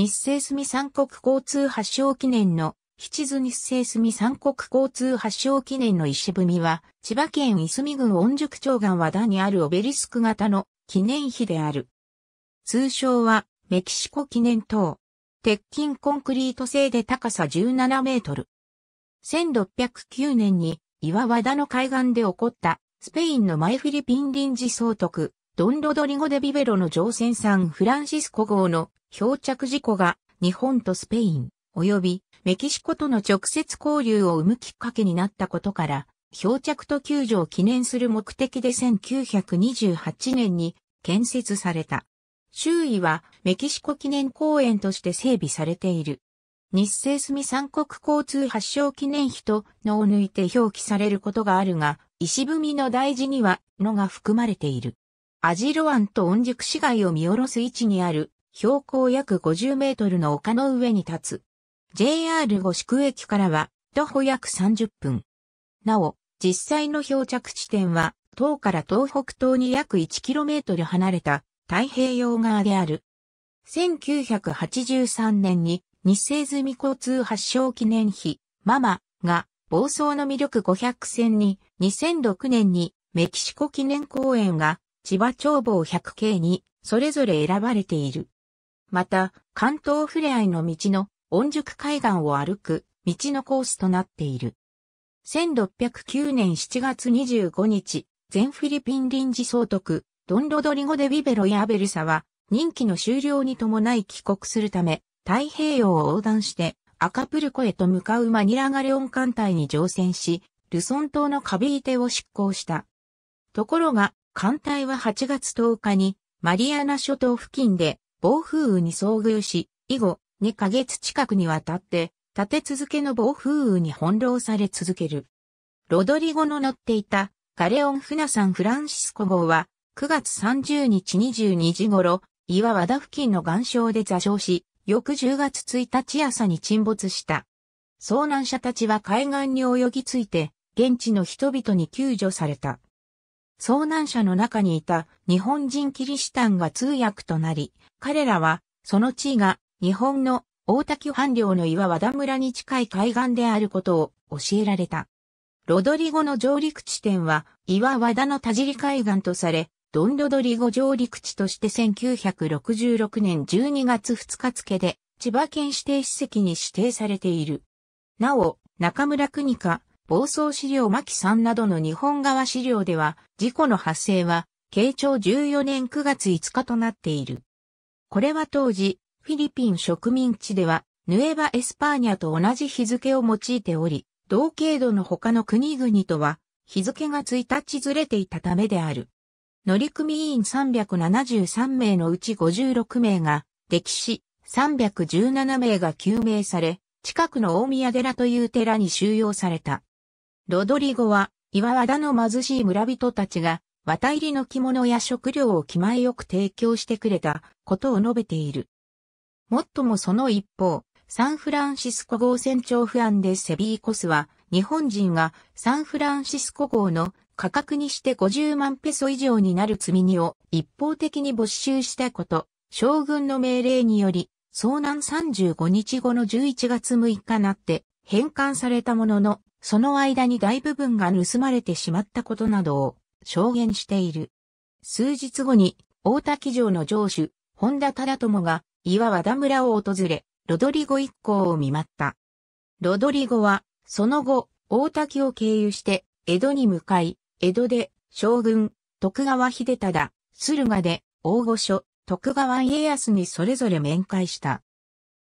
日清住三国交通発祥記念の七津日清住三国交通発祥記念の石踏みは、千葉県いすみ郡温宿町岸和田にあるオベリスク型の記念碑である。通称は、メキシコ記念塔。鉄筋コンクリート製で高さ17メートル。1609年に岩和田の海岸で起こったスペインのマイフィリピン臨時総督ドン・ロドリゴ・デ・ビベロの乗船産。フランシスコ号の漂着事故が日本とスペイン及びメキシコとの直接交流を生むきっかけになったことから漂着と救助を記念する目的で1928年に建設された。周囲はメキシコ記念公園として整備されている。日清住三国交通発祥記念碑とのを抜いて表記されることがあるが、石踏みの大事にはのが含まれている。アジロ湾と温宿市街を見下ろす位置にある、標高約50メートルの丘の上に立つ。JR 五宿駅からは、徒歩約30分。なお、実際の漂着地点は、東から東北東に約1トル離れた太平洋側である。1983年に日清住交通発祥記念碑、ママが暴走の魅力500選に2006年にメキシコ記念公園が千葉長房100系にそれぞれ選ばれている。また、関東ふれあいの道の温宿海岸を歩く道のコースとなっている。1609年7月25日、全フィリピン臨時総督、ドンロドリゴ・デ・ビベロやアベルサは、任期の終了に伴い帰国するため、太平洋を横断して、アカプルコへと向かうマニラガレオン艦隊に乗船し、ルソン島のカビーテを執行した。ところが、艦隊は8月10日にマリアナ諸島付近で暴風雨に遭遇し、以後2ヶ月近くにわたって立て続けの暴風雨に翻弄され続ける。ロドリゴの乗っていたカレオン・フナサン・フランシスコ号は9月30日22時頃、岩和田付近の岩礁で座礁し、翌10月1日朝に沈没した。遭難者たちは海岸に泳ぎ着いて、現地の人々に救助された。遭難者の中にいた日本人キリシタンが通訳となり、彼らはその地位が日本の大滝半領の岩和田村に近い海岸であることを教えられた。ロドリゴの上陸地点は岩和田の田尻海岸とされ、ドンロドリゴ上陸地として1966年12月2日付で千葉県指定史跡に指定されている。なお、中村国香、暴走資料牧さんなどの日本側資料では、事故の発生は、慶長14年9月5日となっている。これは当時、フィリピン植民地では、ヌエバ・エスパーニャと同じ日付を用いており、同経度の他の国々とは、日付が1日ずれていたためである。乗組員373名のうち56名が、歴史317名が救命され、近くの大宮寺という寺に収容された。ロドリゴは、岩和田の貧しい村人たちが、綿入りの着物や食料を気前よく提供してくれたことを述べている。もっともその一方、サンフランシスコ号船長フアンデ・セビーコスは、日本人がサンフランシスコ号の価格にして50万ペソ以上になる積み荷を一方的に没収したこと、将軍の命令により、遭難35日後の11月6日なって返還されたものの、その間に大部分が盗まれてしまったことなどを証言している。数日後に、大滝城の城主、本田忠友が、岩和田村を訪れ、ロドリゴ一行を見舞った。ロドリゴは、その後、大滝を経由して、江戸に向かい、江戸で、将軍、徳川秀忠、駿河で、大御所、徳川家康にそれぞれ面会した。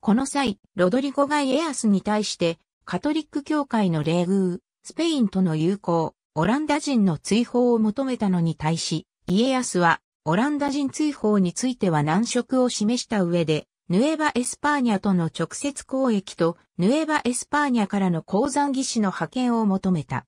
この際、ロドリゴが家康に対して、カトリック教会の礼遇、スペインとの友好、オランダ人の追放を求めたのに対し、家康は、オランダ人追放については難色を示した上で、ヌエバ・エスパーニャとの直接交易と、ヌエバ・エスパーニャからの鉱山技師の派遣を求めた。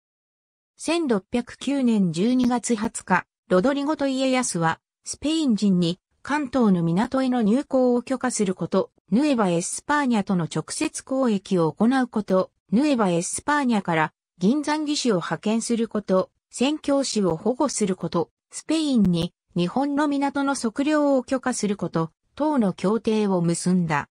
1609年12月20日、ロドリゴと家康は、スペイン人に関東の港への入港を許可すること、ヌエバ・エスパーニャとの直接交易を行うこと、ヌエバ・エスパーニャから銀山技師を派遣すること、宣教師を保護すること、スペインに日本の港の測量を許可すること、等の協定を結んだ。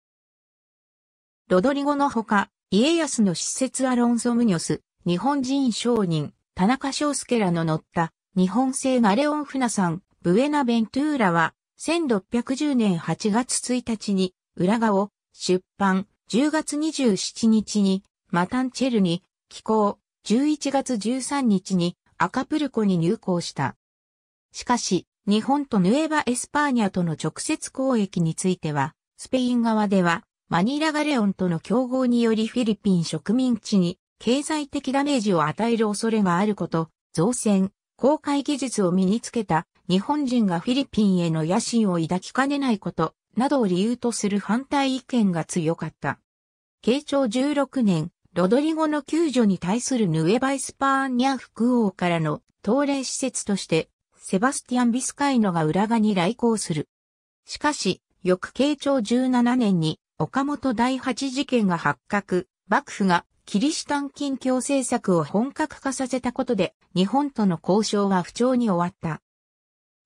ロドリゴのほか、家康の施設アロンソムニョス、日本人商人、田中章介らの乗った日本製ガレオン船さん、ブエナベントゥーラは、1610年8月1日に裏側を出版、10月27日に、マタンチェルに、寄港、11月13日に、アカプルコに入港した。しかし、日本とヌエバ・エスパーニャとの直接交易については、スペイン側では、マニラ・ガレオンとの競合によりフィリピン植民地に経済的ダメージを与える恐れがあること、造船、航海技術を身につけた日本人がフィリピンへの野心を抱きかねないこと、などを理由とする反対意見が強かった。慶長16年、ロドリゴの救助に対するヌエバイスパーニャ副王からの東霊施設として、セバスティアン・ビスカイノが裏側に来航する。しかし、翌慶長17年に岡本第八事件が発覚、幕府がキリシタン禁教政策を本格化させたことで、日本との交渉は不調に終わった。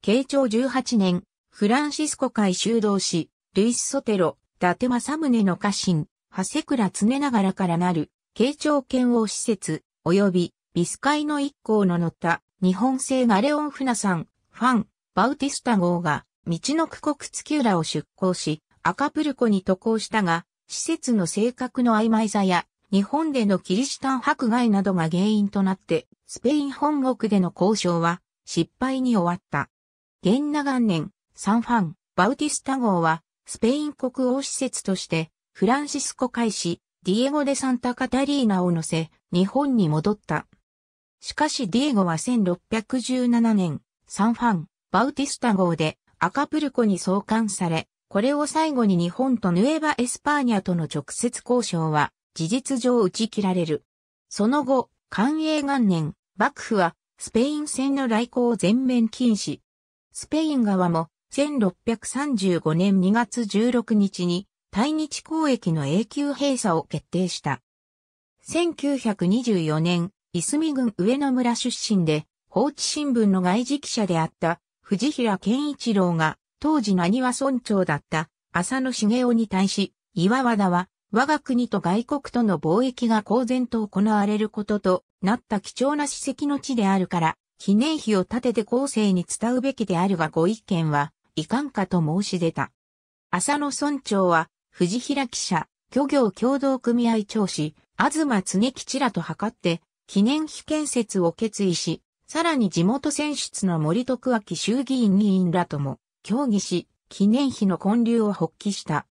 慶長18年、フランシスコ会修道士、ルイス・ソテロ、伊達政宗の家臣、長谷倉常長らからなる、慶長剣王施設、及び、ビスカイの一行の乗った、日本製ガレオン船さん、ファン、バウティスタ号が、道の区国月浦を出港し、アカプルコに渡航したが、施設の性格の曖昧さや、日本でのキリシタン迫害などが原因となって、スペイン本国での交渉は失敗に終わった。元長元年、サンファン、バウティスタ号は、スペイン国王施設として、フランシスコ海士、ディエゴ・デ・サンタ・カタリーナを乗せ、日本に戻った。しかしディエゴは1617年、サンファン、バウティスタ号でアカプルコに送還され、これを最後に日本とヌエバ・エスパーニャとの直接交渉は、事実上打ち切られる。その後、寛永元年、幕府は、スペイン戦の来航を全面禁止。スペイン側も、1635年2月16日に対日交易の永久閉鎖を決定した。1924年、いすみ郡上野村出身で、放置新聞の外事記者であった藤平健一郎が、当時何は村長だった浅野茂雄に対し、岩和田は我が国と外国との貿易が公然と行われることとなった貴重な史跡の地であるから、記念碑を建てて後世に伝うべきであるがご意見はいかんかと申し出た。浅野村長は、藤平記者、漁業協同組合長氏、東常吉らと図って、記念碑建設を決意し、さらに地元選出の森徳明衆議院議員らとも協議し、記念碑の建立を発起した。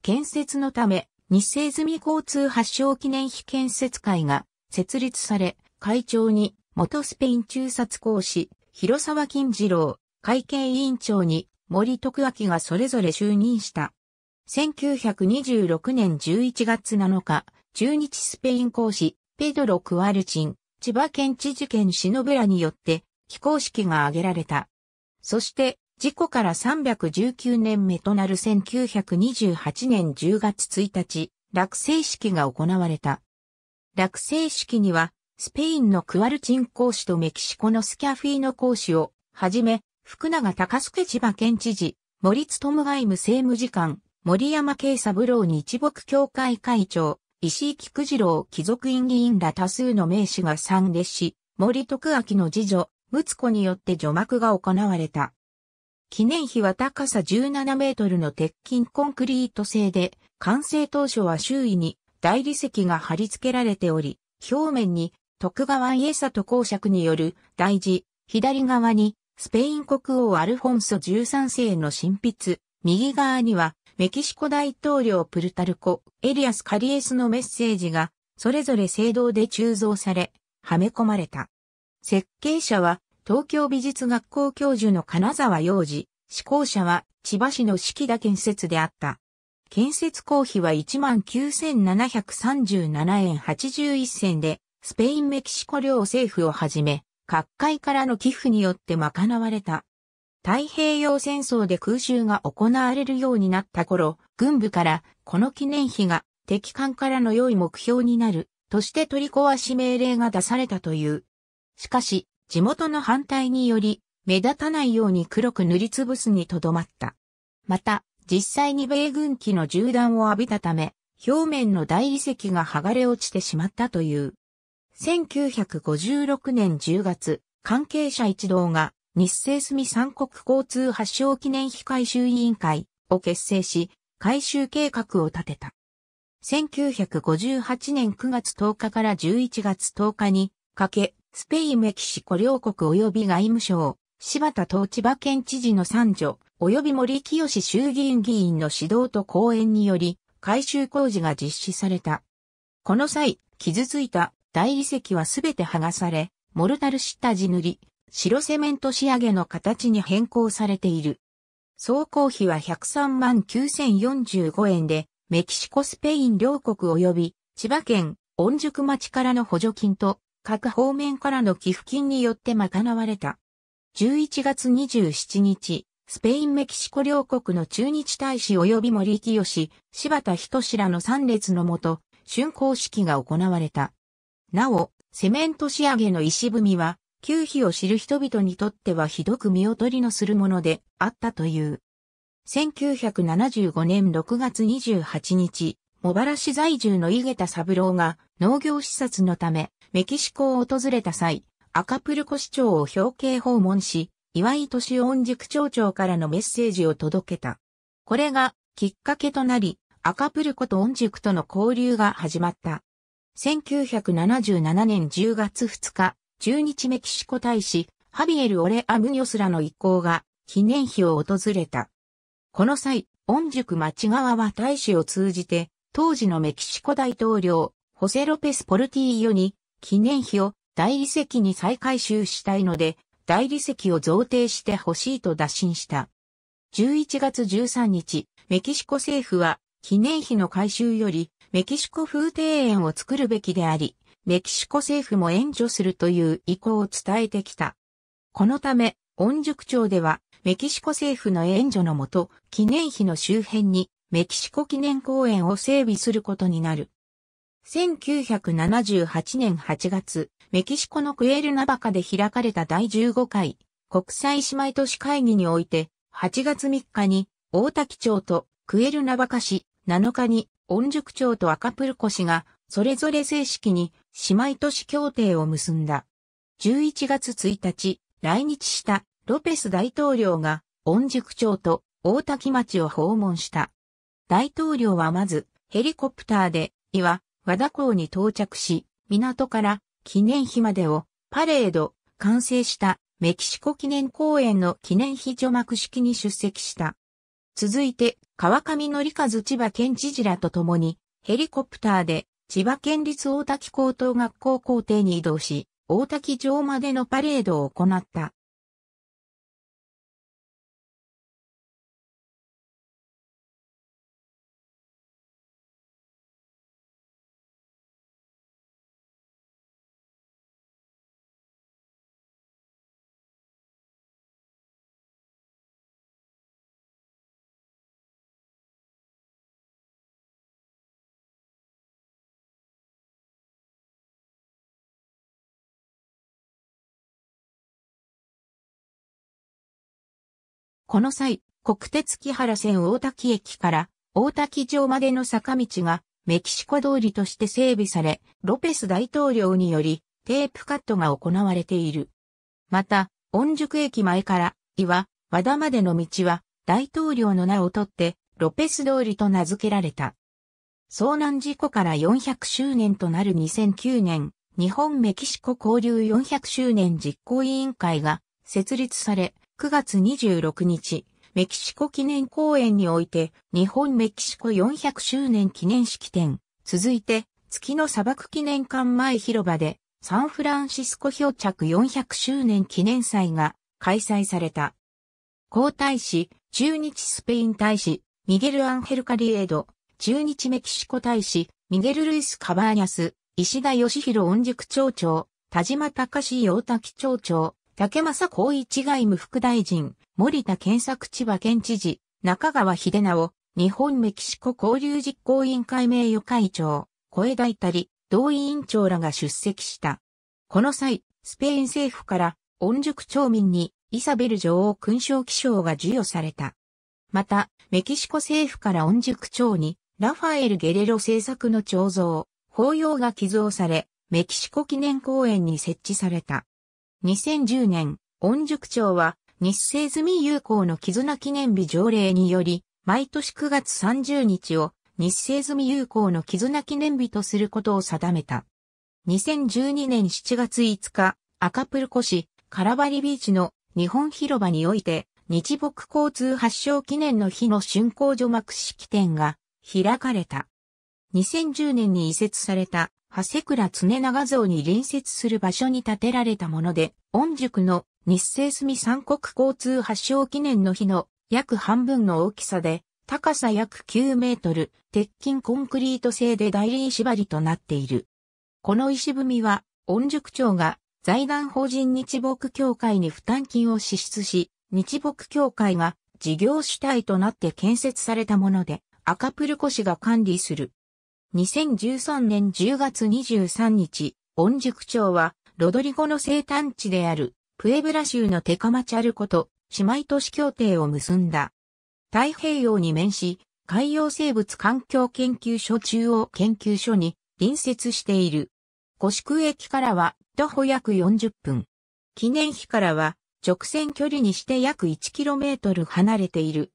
建設のため、日清住交通発祥記念碑建設会が設立され、会長に元スペイン中殺講師、広沢金次郎、会計委員長に森徳明がそれぞれ就任した。1926年11月7日、中日スペイン公使、ペドロ・クワルチン、千葉県知事県シノブラによって、非公式が挙げられた。そして、事故から319年目となる1928年10月1日、落成式が行われた。落成式には、スペインのクワルチン講師とメキシコのスキャフィーノ講師を、はじめ、福永隆助千葉県知事、森津外務政務次官、森山慶三郎日木協会会長、石井菊次郎貴族院議員ら多数の名士が参列し、森徳明の次女、睦子によって除幕が行われた。記念碑は高さ17メートルの鉄筋コンクリート製で、完成当初は周囲に大理石が貼り付けられており、表面に徳川家里公爵による大事、左側にスペイン国王アルフォンソ13世の新筆、右側には、メキシコ大統領プルタルコ、エリアス・カリエスのメッセージが、それぞれ聖堂で鋳造され、はめ込まれた。設計者は、東京美術学校教授の金沢洋二、施工者は、千葉市の四季田建設であった。建設工費は19,737円81銭で、スペインメキシコ両政府をはじめ、各界からの寄付によって賄われた。太平洋戦争で空襲が行われるようになった頃、軍部からこの記念碑が敵艦からの良い目標になるとして取り壊し命令が出されたという。しかし、地元の反対により、目立たないように黒く塗りつぶすにとどまった。また、実際に米軍機の銃弾を浴びたため、表面の大理石が剥がれ落ちてしまったという。1956年10月、関係者一同が日清住三国交通発祥記念非改修委員会を結成し、改修計画を立てた。1958年9月10日から11月10日にかけ、スペインメキシコ両国及び外務省、柴田東千葉県知事の三女、及び森清衆議院議員の指導と講演により、改修工事が実施された。この際、傷ついた大理石はすべて剥がされ、モルタル下地塗り、白セメント仕上げの形に変更されている。総工費は103万9045円で、メキシコスペイン両国及び、千葉県、御宿町からの補助金と、各方面からの寄付金によって賄われた。11月27日、スペイン・メキシコ両国の中日大使及び森清、柴田仁らの3列のもと、竣工式が行われた。なお、セメント仕上げの石踏みは、旧碑を知る人々にとってはひどく見劣りのするものであったという。1975年6月28日、茂原市在住の井桁三郎が農業視察のためメキシコを訪れた際、赤プルコ市長を表敬訪問し、岩井俊恩塾町長からのメッセージを届けた。これがきっかけとなり、赤プルコと恩塾との交流が始まった。1977年10月2日、中日メキシコ大使、ハビエル・オレ・アムニョスらの一行が記念碑を訪れた。この際、御宿町側は大使を通じて、当時のメキシコ大統領、ホセ・ロペス・ポルティーヨに記念碑を大理石に再回収したいので、大理石を贈呈してほしいと打診した。11月13日、メキシコ政府は記念碑の回収よりメキシコ風庭園を作るべきであり、メキシコ政府も援助するという意向を伝えてきた。このため、温宿町では、メキシコ政府の援助のもと、記念碑の周辺に、メキシコ記念公園を整備することになる。1978年8月、メキシコのクエルナバカで開かれた第15回国際姉妹都市会議において、8月3日に大滝町とクエルナバカ市、7日に御宿町と赤プルコ氏が、それぞれ正式に姉妹都市協定を結んだ。11月1日、来日したロペス大統領が、御宿町と大滝町を訪問した。大統領はまず、ヘリコプターで、岩、和田港に到着し、港から記念碑までを、パレード、完成したメキシコ記念公園の記念碑除幕式に出席した。続いて、川上則和千葉県知事らと共に、ヘリコプターで、千葉県立大滝高等学校校庭に移動し、大滝城までのパレードを行った。この際、国鉄木原線大滝駅から大滝城までの坂道がメキシコ通りとして整備され、ロペス大統領によりテープカットが行われている。また、温宿駅前から岩、和田までの道は大統領の名をとってロペス通りと名付けられた。遭難事故から400周年となる2009年、日本メキシコ交流400周年実行委員会が設立され、9月26日、メキシコ記念公園において、日本メキシコ400周年記念式典、続いて、月の砂漠記念館前広場で、サンフランシスコ漂着400周年記念祭が開催された。皇太子、中日スペイン大使、ミゲル・アンヘル・カリエド、中日メキシコ大使、ミゲル・ルイス・カバーニャス、石田義弘音塾町長、田島隆洋滝町長、竹正孝一外務副大臣、森田健作千葉県知事、中川秀直、日本メキシコ交流実行委員会名誉会長、小枝いたり、同委員長らが出席した。この際、スペイン政府から、温宿町民に、イサベル女王勲章記章が授与された。また、メキシコ政府から温宿町に、ラファエル・ゲレロ政作の彫像、法要が寄贈され、メキシコ記念公園に設置された。2010年、御宿町は日清住友好の絆記念日条例により、毎年9月30日を日清住友好の絆記念日とすることを定めた。2012年7月5日、赤プルコ市、カラバリビーチの日本広場において、日木交通発祥記念の日の竣工除幕式典が開かれた。2010年に移設された長谷倉常長像に隣接する場所に建てられたもので、御宿の日清住三国交通発祥記念の日の約半分の大きさで、高さ約9メートル、鉄筋コンクリート製で大輪縛りとなっている。この石踏みは、御宿町が財団法人日木協会に負担金を支出し、日木協会が事業主体となって建設されたもので、赤プルコ市が管理する2013年10月23日、温宿町は、ロドリゴの生誕地である、プエブラ州のテカマチャルコと姉妹都市協定を結んだ。太平洋に面し、海洋生物環境研究所中央研究所に隣接している。五宿駅からは徒歩約40分。記念碑からは直線距離にして約 1km 離れている。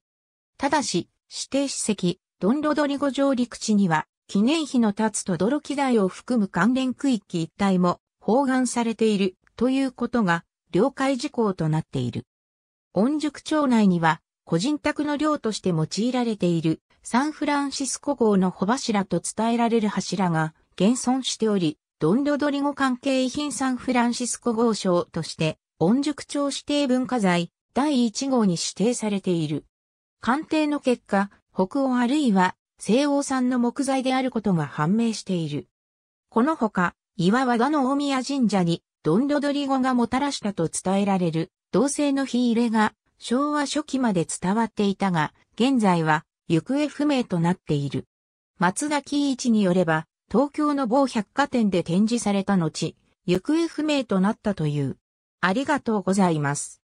ただし、指定史跡、ドンロドリゴ上陸地には記念碑の立つとどき台を含む関連区域一帯も包含されているということが了解事項となっている。温宿町内には個人宅の寮として用いられているサンフランシスコ号の帆柱と伝えられる柱が現存しており、ドンロドリゴ関係遺品サンフランシスコ号賞として温宿町指定文化財第1号に指定されている。鑑定の結果、北欧あるいは西欧産の木材であることが判明している。このほか、岩和田の大宮神社に、ドンロドリゴがもたらしたと伝えられる、銅製の火入れが、昭和初期まで伝わっていたが、現在は、行方不明となっている。松田喜一によれば、東京の某百貨店で展示された後、行方不明となったという。ありがとうございます。